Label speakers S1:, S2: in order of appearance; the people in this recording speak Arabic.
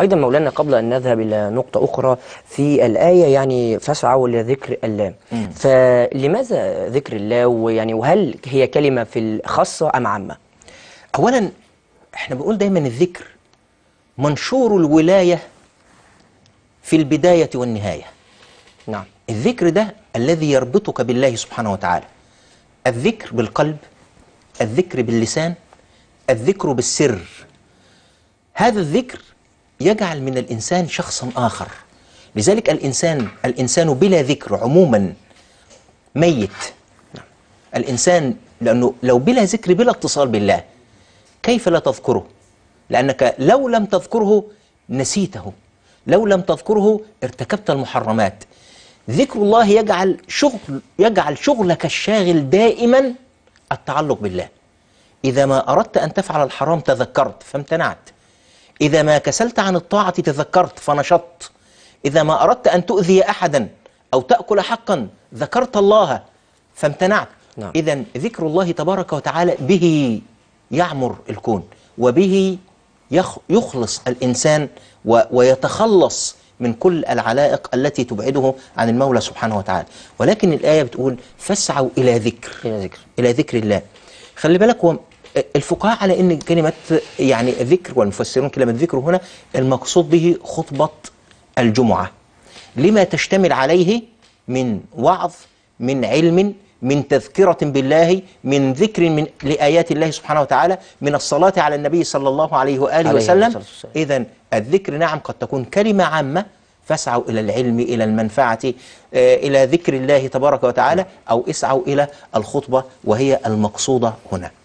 S1: أيضا مولانا قبل أن نذهب إلى نقطة أخرى في الآية يعني فاسعوا إلى ذكر الله مم. فلماذا ذكر الله ويعني وهل هي كلمة في الخاصه أم عامة؟ أولا احنا بنقول دايما الذكر منشور الولاية في البداية والنهاية نعم الذكر ده الذي يربطك بالله سبحانه وتعالى الذكر بالقلب الذكر باللسان الذكر بالسر هذا الذكر يجعل من الإنسان شخصا آخر لذلك الإنسان الإنسان بلا ذكر عموما ميت نعم. الإنسان لأنه لو بلا ذكر بلا اتصال بالله كيف لا تذكره لأنك لو لم تذكره نسيته لو لم تذكره ارتكبت المحرمات ذكر الله يجعل شغل يجعل شغلك الشاغل دائما التعلق بالله إذا ما أردت أن تفعل الحرام تذكرت فامتنعت إذا ما كسلت عن الطاعة تذكرت فنشطت إذا ما أردت أن تؤذي أحدا أو تأكل حقا ذكرت الله فامتنعت نعم. إذا ذكر الله تبارك وتعالى به يعمر الكون وبه يخلص الإنسان ويتخلص من كل العلائق التي تبعده عن المولى سبحانه وتعالى ولكن الآية بتقول فاسعوا إلى ذكر إلى ذكر, إلى ذكر الله خلي بالك هو الفقهاء على ان كلمه يعني ذكر والمفسرون كلمه ذكر هنا المقصود به خطبه الجمعه لما تشتمل عليه من وعظ من علم من تذكرة بالله من ذكر من لآيات الله سبحانه وتعالى من الصلاة على النبي صلى الله عليه وآله عليه وسلم إذا الذكر نعم قد تكون كلمة عامة فاسعوا إلى العلم إلى المنفعة آه، إلى ذكر الله تبارك وتعالى أو اسعوا إلى الخطبة وهي المقصودة هنا